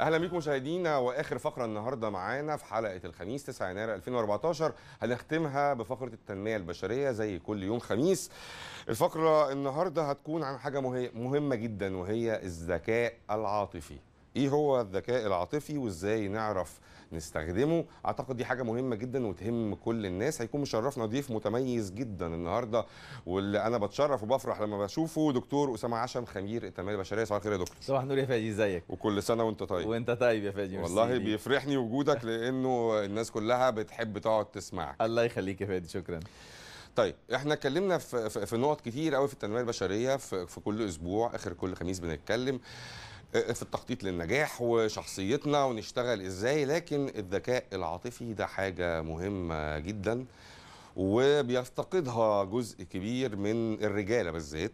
اهلا بيكم مشاهدينا واخر فقره النهارده معانا في حلقه الخميس 9 يناير 2014 هنختمها بفقره التنميه البشريه زي كل يوم خميس الفقره النهارده هتكون عن حاجه مهمه جدا وهي الذكاء العاطفي ايه هو الذكاء العاطفي وازاي نعرف نستخدمه اعتقد دي حاجه مهمه جدا وتهم كل الناس هيكون مشرفنا ضيف متميز جدا النهارده واللي انا بتشرف وبفرح لما بشوفه دكتور اسامه عشم خمير التنميه البشريه صباح الخير يا دكتور صباح النور يا فادي ازيك وكل سنه وانت طيب وانت طيب يا فادي والله بيفرحني وجودك لانه الناس كلها بتحب تقعد تسمعك الله يخليك يا فادي شكرا طيب احنا اتكلمنا في في نقط كتير قوي في التنميه البشريه في, في كل اسبوع اخر كل خميس بنتكلم في التخطيط للنجاح وشخصيتنا ونشتغل ازاي لكن الذكاء العاطفي ده حاجه مهمه جدا وبيفتقدها جزء كبير من الرجاله بالذات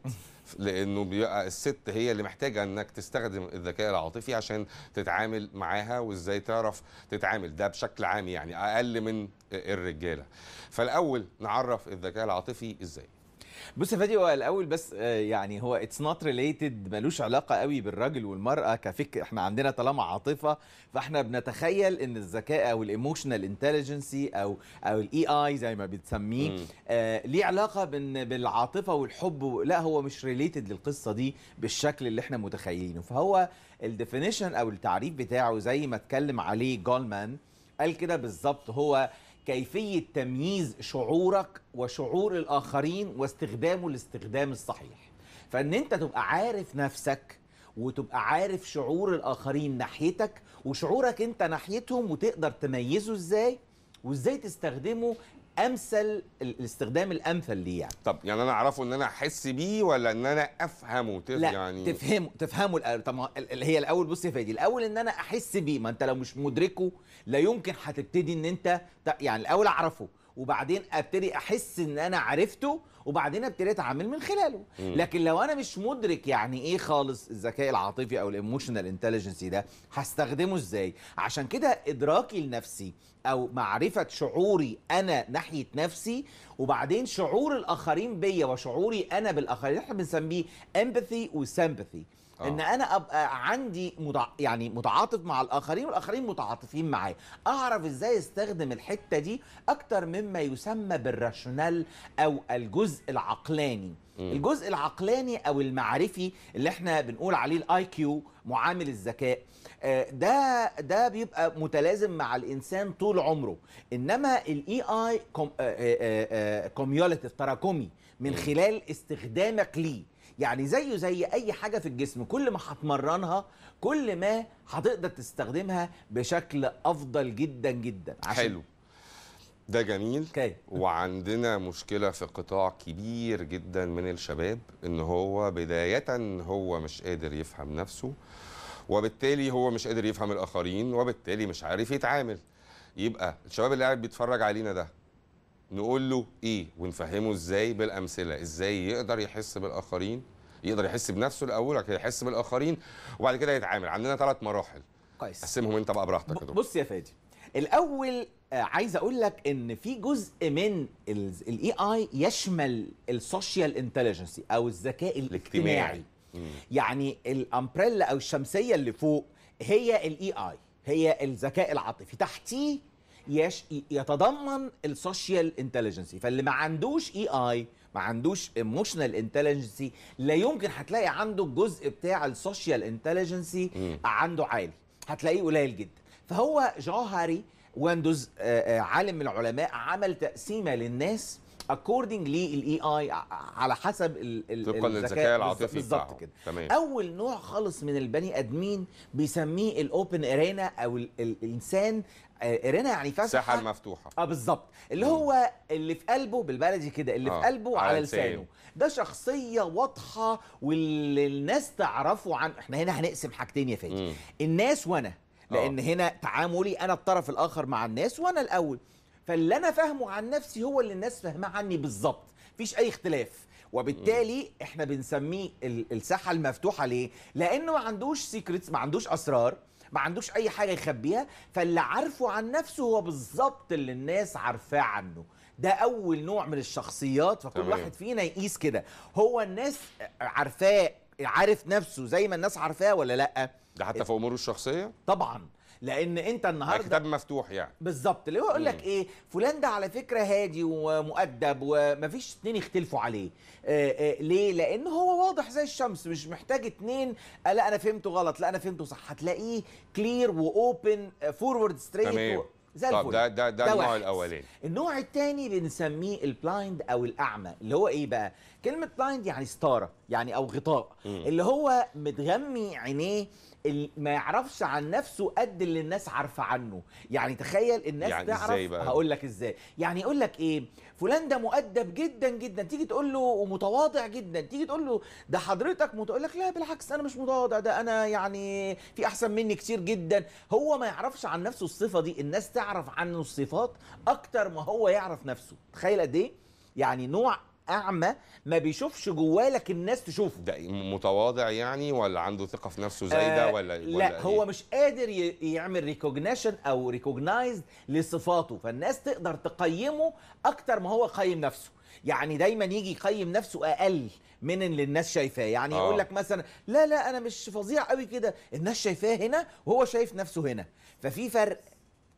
لانه بيبقى الست هي اللي محتاجه انك تستخدم الذكاء العاطفي عشان تتعامل معاها وازاي تعرف تتعامل ده بشكل عام يعني اقل من الرجاله فالاول نعرف الذكاء العاطفي ازاي بص يا فادي هو الاول بس آه، يعني هو اتس نوت ريليتد ملوش علاقه قوي بالراجل والمراه كفكر احنا عندنا طالما عاطفه فاحنا بنتخيل ان الذكاء او الايموشنال انتليجنسي او او الاي اي زي ما بتسميه آه ليه علاقه بالعاطفه والحب لا هو مش ريليتد للقصه دي بالشكل اللي احنا متخيلينه فهو الديفينيشن او التعريف بتاعه زي ما اتكلم عليه جولمان قال كده بالظبط هو كيفيه تمييز شعورك وشعور الاخرين واستخدامه الاستخدام الصحيح فان انت تبقى عارف نفسك وتبقى عارف شعور الاخرين ناحيتك وشعورك انت ناحيتهم وتقدر تميزه ازاي وازاي تستخدمه امثل الاستخدام الامثل ليه يعني طب يعني انا اعرفه ان انا احس بيه ولا ان انا افهمه تف... لا يعني تفهمه تفهمه الأول. طب هي الاول بص يا فادي الاول ان انا احس بيه ما انت لو مش مدركه لا يمكن هتبتدي ان انت يعني الاول اعرفه وبعدين ابتدي احس ان انا عرفته وبعدين ابتدي اتعامل من خلاله مم. لكن لو انا مش مدرك يعني ايه خالص الذكاء العاطفي او الايموشنال انتليجنسي ده هستخدمه ازاي عشان كده ادراكي لنفسي او معرفه شعوري انا ناحيه نفسي وبعدين شعور الاخرين بيا وشعوري انا بالاخرين احنا بنسميه امباثي وسمباثي آه. ان انا ابقى عندي متع... يعني متعاطف مع الاخرين والاخرين متعاطفين معايا اعرف ازاي استخدم الحته دي اكتر مما يسمى بالراشونال او الجزء العقلاني مم. الجزء العقلاني او المعرفي اللي احنا بنقول عليه الاي كيو معامل الذكاء آه، ده ده بيبقى متلازم مع الانسان طول عمره انما الاي اي كوميوليتيف تراكمي من خلال استخدامك ليه يعني زيه زي اي حاجه في الجسم كل ما هتمرنها كل ما هتقدر تستخدمها بشكل افضل جدا جدا عشان حلو ده جميل كي. وعندنا مشكله في قطاع كبير جدا من الشباب ان هو بدايه هو مش قادر يفهم نفسه وبالتالي هو مش قادر يفهم الاخرين وبالتالي مش عارف يتعامل يبقى الشباب اللي قاعد بيتفرج علينا ده نقول له ايه ونفهمه ازاي بالامثله ازاي يقدر يحس بالاخرين يقدر يحس بنفسه الاول وبعد كده يحس بالاخرين وبعد كده يتعامل عندنا ثلاث مراحل كويس قسمهم انت بقى براحتك كده بص يا فادي الاول آه، عايز اقول لك ان في جزء من الاي اي يشمل السوشيال انتليجنس او الذكاء الاجتماعي يعني الامبريلا او الشمسيه اللي فوق هي الاي اي هي الذكاء العاطفي تحتيه يتضمن السوشيال انتليجنسي فاللي ما عندوش اي اي ما عندوش ايموشنال انتليجنسي لا يمكن هتلاقي عنده الجزء بتاع السوشيال انتليجنسي عنده عالي هتلاقيه قليل جدا فهو جوهري ويندوز عالم من العلماء عمل تقسيمه للناس اكوردنج الاي اي على حسب طبقا للذكاء العاطفي بالظبط كده تمام. اول نوع خالص من البني ادمين بيسميه الاوبن ارينا او الـ الـ الانسان ارينا آه، يعني فسحه الساحه المفتوحه اه بالظبط اللي هو اللي في قلبه بالبلدي كده اللي آه. في قلبه على لسانه ده شخصيه واضحه واللي الناس تعرفه عن احنا هنا هنقسم حاجتين يا فادي الناس وانا لان أوه. هنا تعاملي انا الطرف الاخر مع الناس وانا الاول فاللي انا فاهمه عن نفسي هو اللي الناس فاهماه عني بالظبط مفيش اي اختلاف وبالتالي احنا بنسميه الساحه المفتوحه ليه لانه ما عندوش سيكريتس ما عندوش اسرار ما عندوش اي حاجه يخبيها فاللي عارفه عن نفسه هو بالظبط اللي الناس عارفاه عنه ده اول نوع من الشخصيات فكل تمام. واحد فينا يقيس كده هو الناس عارفاه عارف نفسه زي ما الناس عارفاه ولا لا ده حتى في اموره الشخصيه طبعا لان انت النهارده كتاب مفتوح يعني بالظبط اللي هو يقول لك ايه فلان ده على فكره هادي ومؤدب ومفيش اتنين يختلفوا عليه آه، آه، ليه لان هو واضح زي الشمس مش محتاج اتنين آه، لا انا فهمته غلط لا انا فهمته صح هتلاقيه كلير واوبن فورورد ستريت زي طب الفل ده ده, ده النوع الاولاني النوع الثاني بنسميه البلايند او الاعمى اللي هو ايه بقى كلمه بلايند يعني ستاره يعني او غطاء م. اللي هو متغمي عينيه ما يعرفش عن نفسه قد اللي الناس عارفه عنه يعني تخيل الناس يعني تعرف إزاي بقى؟ هقول لك ازاي يعني يقول لك ايه فلان ده مؤدب جدا جدا تيجي تقول له ومتواضع جدا تيجي تقول له ده حضرتك مت... يقول لك لا بالعكس انا مش متواضع ده انا يعني في احسن مني كتير جدا هو ما يعرفش عن نفسه الصفه دي الناس تعرف عنه الصفات اكتر ما هو يعرف نفسه تخيل قد ايه يعني نوع اعمى ما بيشوفش جواه لكن الناس تشوفه ده متواضع يعني ولا عنده ثقه في نفسه زايده آه ولا لا ولا هو إيه؟ مش قادر يعمل ريكوجنيشن او ريكوجنايز لصفاته فالناس تقدر تقيمه اكتر ما هو قيم نفسه يعني دايما يجي يقيم نفسه اقل من اللي الناس شايفاه يعني آه. يقول لك مثلا لا لا انا مش فظيع قوي كده الناس شايفاه هنا وهو شايف نفسه هنا ففي فرق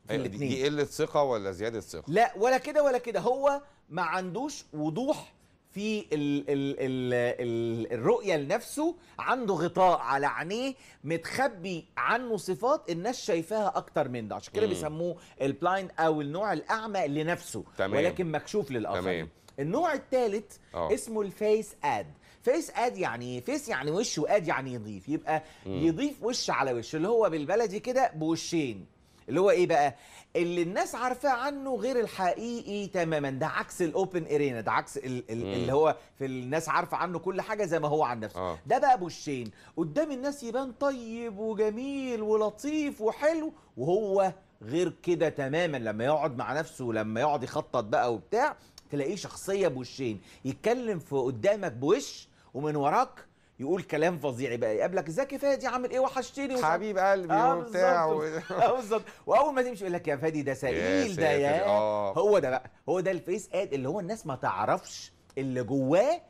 في الاثنين آه، دي قله ثقه ولا زياده ثقه لا ولا كده ولا كده هو ما عندوش وضوح في الـ الـ الـ الرؤية لنفسه عنده غطاء على عينيه متخبي عنه صفات الناس شايفاها أكتر من ده عشان كده بيسموه البلايند أو النوع الأعمى لنفسه تمام. ولكن مكشوف للآخرين النوع الثالث آه. اسمه الفيس اد فيس اد يعني ايه فيس يعني وش واد يعني يضيف يبقى مم. يضيف وش على وش اللي هو بالبلدي كده بوشين اللي هو ايه بقى اللي الناس عارفاه عنه غير الحقيقي تماما ده عكس الاوبن ارينا ده عكس ال ال اللي هو في الناس عارفه عنه كل حاجه زي ما هو عن نفسه آه. ده بقى بوشين قدام الناس يبان طيب وجميل ولطيف وحلو وهو غير كده تماما لما يقعد مع نفسه ولما يقعد يخطط بقى وبتاع تلاقيه شخصيه بوشين يتكلم في قدامك بوش ومن وراك يقول كلام فظيع يبقى يقابلك ازيك يا فادي عامل ايه وحشتني حبيب قلبي آه، وبتاع آه، بالظبط واول ما تمشي يقول لك يا فادي ده سائل ده يا آه. هو ده بقى هو ده الفيس اد اللي هو الناس ما تعرفش اللي جواه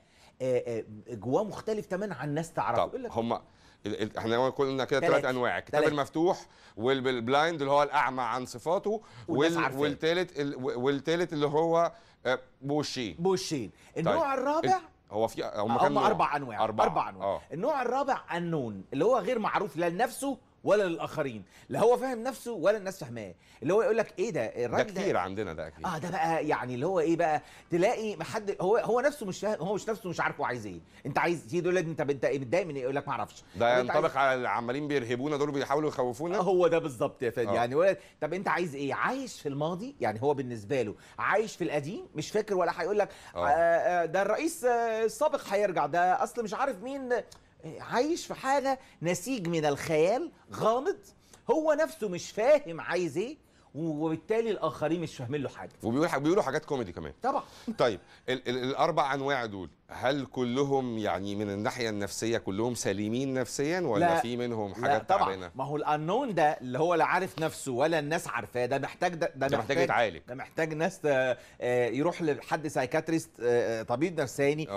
جواه مختلف تماما عن الناس تعرفه طب هم احنا قلنا كده ثلاث انواع الكتاب المفتوح والبلايند اللي هو الاعمى عن صفاته والثالث والثالث اللي هو بوشين بوشين النوع طيب. الرابع هو في هم, اربع انواع اربع, أربع انواع آه. النوع الرابع انون اللي هو غير معروف لا لنفسه ولا للاخرين لا هو فاهم نفسه ولا الناس فاهماه اللي هو يقول لك ايه ده الراجل ده كتير ده عندنا ده اكيد اه ده بقى يعني اللي هو ايه بقى تلاقي حد هو هو نفسه مش فاهم هو مش نفسه مش عارف هو عايز ايه انت عايز تيجي تقول انت انت متضايق من ايه يقول لك ما اعرفش ده ينطبق على اللي عمالين بيرهبونا دول بيحاولوا يخوفونا هو ده بالظبط يا فادي آه. يعني ولا طب انت عايز ايه عايش في الماضي يعني هو بالنسبه له عايش في القديم مش فاكر ولا هيقول لك آه. آه، ده الرئيس السابق هيرجع ده اصل مش عارف مين عايش في حاجه نسيج من الخيال غامض هو نفسه مش فاهم عايز ايه وبالتالي الاخرين مش فاهمين له حاجه وبيقولوا حاجات كوميدي كمان طبعا طيب الاربع انواع دول هل كلهم يعني من الناحيه النفسيه كلهم سليمين نفسيا ولا لا في منهم حاجات تعبانه؟ ما هو الانون ده اللي هو لا عارف نفسه ولا الناس عارفاه ده محتاج ده, ده, ده محتاج يتعالج ده محتاج ناس آه، آه، يروح لحد سايكاتريست آه، طبيب نفساني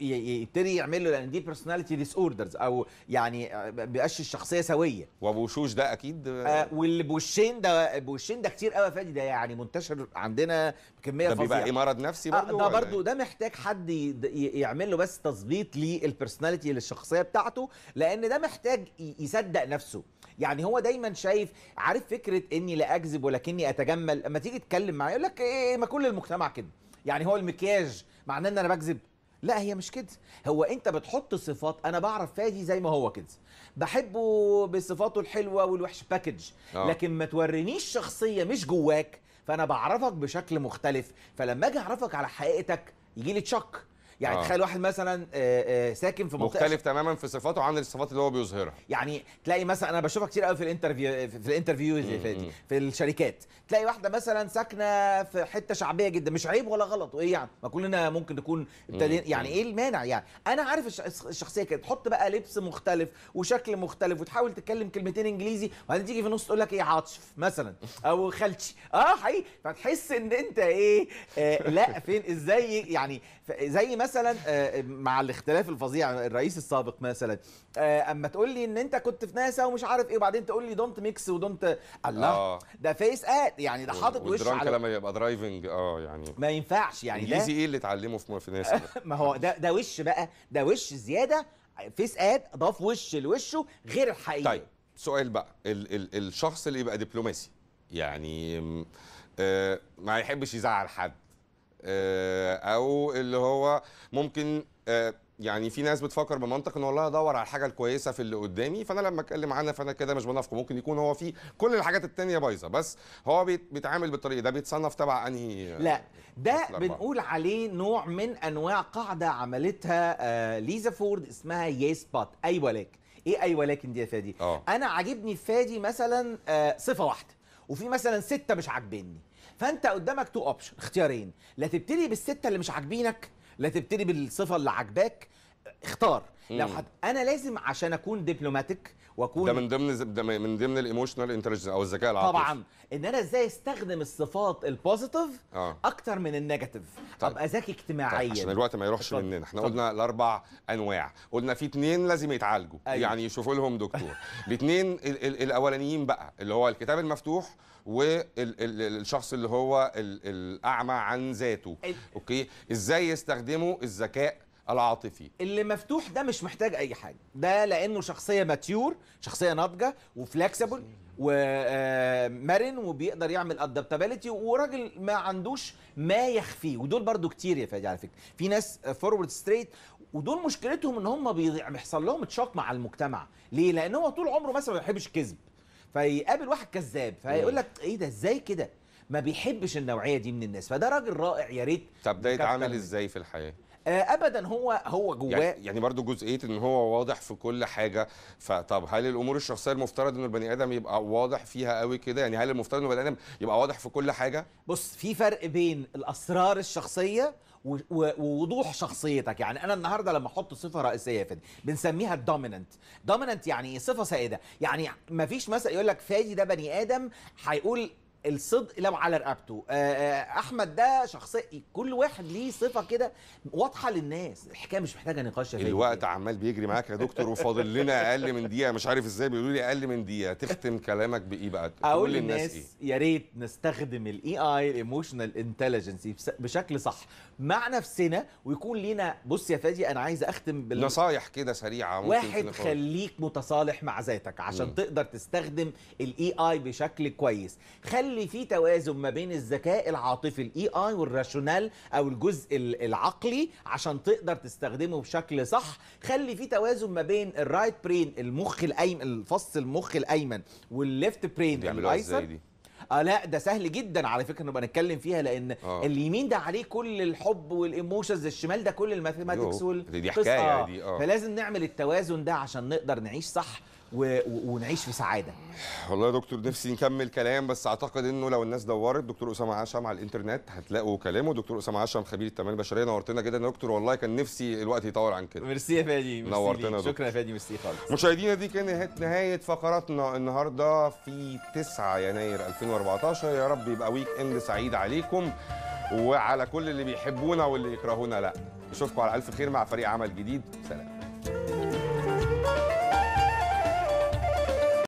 يبتدي يعمل له لان دي بيرسوناليتي ديس اوردرز او يعني بيبقاش الشخصيه سويه وبوشوش ده اكيد آه واللي بوشين ده بوشين ده كتير قوي يا فادي ده يعني منتشر عندنا بكميه فظيعه ده بيبقى مرض نفسي برضه آه ده برضه إيه؟ ده محتاج حد يعمل له بس تظبيط للبرسوناليتي للشخصيه بتاعته لان ده محتاج يصدق نفسه يعني هو دايما شايف عارف فكره اني لا اكذب ولكني اتجمل اما تيجي تتكلم معاه يقول لك إيه،, ايه ما كل المجتمع كده يعني هو المكياج معناه ان انا بكذب لا هي مش كده هو انت بتحط صفات انا بعرف فادي زي ما هو كده بحبه بصفاته الحلوه والوحش باكج آه. لكن ما تورينيش شخصيه مش جواك فانا بعرفك بشكل مختلف فلما اجي اعرفك على حقيقتك يجي لي تشك يعني آه. تخيل واحد مثلا آه، آه، ساكن في منطقه مختلف تماما في صفاته عن الصفات اللي هو بيظهرها يعني تلاقي مثلا انا بشوفها كتير قوي في الانترفيو في الانترفيوز اللي فاتت في الشركات تلاقي واحده مثلا ساكنه في حته شعبيه جدا مش عيب ولا غلط وايه يعني ما كلنا ممكن نكون ابتدينا يعني ايه المانع يعني انا عارف الشخصيه كده تحط بقى لبس مختلف وشكل مختلف وتحاول تتكلم كلمتين انجليزي وبعدين تيجي في النص تقول لك ايه عاطف مثلا او خالتي اه حقيقي فتحس ان انت ايه آه لا فين ازاي يعني زي مثلا مثلا آه، مع الاختلاف الفظيع الرئيس السابق مثلا آه، اما تقول لي ان انت كنت في ناسا ومش عارف ايه وبعدين تقول لي دونت ميكس ودونت الله آه. ده فيس اد يعني ده حاطط وشه على لما يبقى درايفنج اه يعني ما ينفعش يعني ده ايه اللي اتعلمه في في ناسا ما هو ده ده وش بقى ده وش زياده فيس اد ضاف وش لوشه غير الحقيقي طيب سؤال بقى ال ال الشخص اللي يبقى دبلوماسي يعني ما يحبش يزعل حد آه، او اللي هو ممكن آه، يعني في ناس بتفكر بمنطق ان والله ادور على الحاجه الكويسه في اللي قدامي فانا لما اتكلم عنها فانا كده مش بنافقه ممكن يكون هو في كل الحاجات التانية بايظه بس هو بيتعامل بالطريقه ده بيتصنف تبع انهي لا ده بنقول عليه نوع من انواع قاعده عملتها آه، ليزا فورد اسمها يس بات اي ولكن ايه اي ولكن دي يا فادي أوه. انا عاجبني فادي مثلا صفه واحده وفي مثلا سته مش عاجبني فانت قدامك تو اوبشن اختيارين لا تبتدي بالسته اللي مش عاجبينك لا تبتدي بالصفه اللي عاجباك اختار لو حد انا لازم عشان اكون دبلوماتيك واكون ده من ضمن ز... من ضمن الايموشنال انتليجنس او الذكاء العاطفي طبعا ان انا ازاي استخدم الصفات البوزيتيف آه. اكتر من النيجاتيف طيب. ابقى ذكي اجتماعيا طيب. عشان الوقت ما يروحش طيب. مننا احنا طيب. قلنا الاربع انواع قلنا في اثنين لازم يتعالجوا أيوه. يعني يشوفوا لهم دكتور الاثنين ال... ال... الاولانيين بقى اللي هو الكتاب المفتوح والشخص اللي هو الاعمى عن ذاته اوكي ازاي يستخدموا الذكاء العاطفي اللي مفتوح ده مش محتاج اي حاجه ده لانه شخصيه ماتيور شخصيه ناضجه وفلكسبل ومرن آه، وبيقدر يعمل ادابتابيلتي وراجل ما عندوش ما يخفيه ودول برضو كتير يا فادي على فكره في ناس فورورد ستريت ودول مشكلتهم ان هم بيحصل لهم اتشاق مع المجتمع ليه لان هو طول عمره مثلا ما بيحبش الكذب فيقابل واحد كذاب فيقول لك ايه ده ازاي كده ما بيحبش النوعيه دي من الناس فده راجل رائع يا ريت طب ده يتعامل ازاي في الحياه آه، ابدا هو هو جواه يعني, يعني برضو جزئيه ان هو واضح في كل حاجه فطب هل الامور الشخصيه المفترض ان البني ادم يبقى واضح فيها قوي كده يعني هل المفترض ان البني ادم يبقى واضح في كل حاجه بص في فرق بين الاسرار الشخصيه ووضوح شخصيتك يعني انا النهارده لما احط صفه رئيسيه في بنسميها الدوميننت دوميننت يعني إيه؟ صفه سائده يعني ما فيش مثلا يقول لك فادي ده بني ادم هيقول الصدق لو على رقبته آه، آه، احمد ده شخصيه كل واحد ليه صفه كده واضحه للناس الحكايه مش محتاجه نقاش يا الوقت عمال بيجري معاك يا دكتور وفاضل لنا اقل من دقيقه مش عارف ازاي بيقولوا لي اقل من دقيقه تختم كلامك بايه بقى تقول للناس إيه؟ يا ريت نستخدم الاي اي ايموشنال انتليجنس بشكل صح مع نفسنا ويكون لينا بص يا فادي انا عايز اختم بال نصايح كده سريعه ممكن واحد خليك متصالح مع ذاتك عشان م. تقدر تستخدم الاي اي بشكل كويس خلي يخلي في توازن ما بين الذكاء العاطفي الاي اي والراشونال او الجزء العقلي عشان تقدر تستخدمه بشكل صح خلي في توازن ما بين الرايت برين المخ الايمن الفص المخ الايمن والليفت برين الايسر اه لا ده سهل جدا على فكره نبقى نتكلم فيها لان آه. اليمين ده عليه كل الحب والايموشنز الشمال ده كل الماثيماتكس والقصه دي حكايه دي اه فلازم نعمل التوازن ده عشان نقدر نعيش صح و... ونعيش في سعاده والله يا دكتور نفسي نكمل كلام بس اعتقد انه لو الناس دورت دكتور اسامه عاشم على الانترنت هتلاقوا كلامه دكتور اسامه عاشم خبير التنميه البشريه نورتنا جدا يا دكتور والله كان نفسي الوقت يطول عن كده ميرسي يا فادي نورتنا شكرا يا فادي ميرسي خالص مشاهدينا دي كانت نهايه فقراتنا النهارده في 9 يناير 2014 يا رب يبقى ويك اند سعيد عليكم وعلى كل اللي بيحبونا واللي يكرهونا لا نشوفكم على الف خير مع فريق عمل جديد سلام